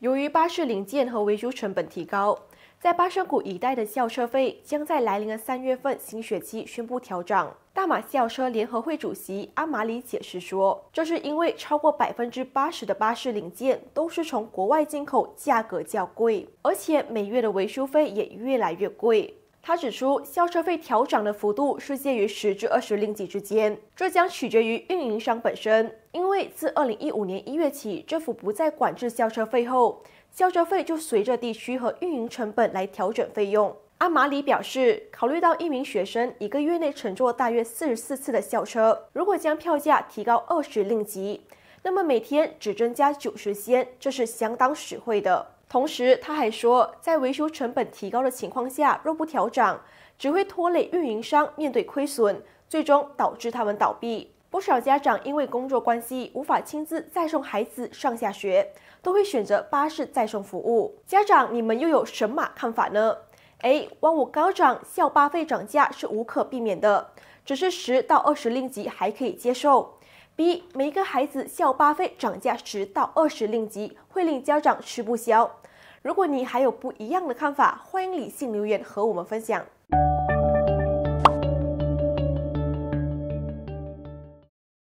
由于巴士零件和维修成本提高，在巴山谷一带的校车费将在来临的三月份新学期宣布调整。大马校车联合会主席阿马里解释说，这是因为超过百分之八十的巴士零件都是从国外进口，价格较贵，而且每月的维修费也越来越贵。他指出，校车费调整的幅度是介于十至二十令吉之间，这将取决于运营商本身。因为自二零一五年一月起，政府不再管制校车费后，校车费就随着地区和运营成本来调整费用。阿马里表示，考虑到一名学生一个月内乘坐大约四十四次的校车，如果将票价提高二十令吉，那么每天只增加九十仙，这是相当实惠的。同时，他还说，在维修成本提高的情况下，若不调涨，只会拖累运营商，面对亏损，最终导致他们倒闭。不少家长因为工作关系无法亲自再送孩子上下学，都会选择巴士再送服务。家长，你们又有神马看法呢？A. 万物高涨，校巴费涨价是无可避免的，只是十到二十令吉还可以接受。B. 每个孩子校巴费涨价十到二十令吉，会令家长吃不消。如果你还有不一样的看法，欢迎理性留言和我们分享。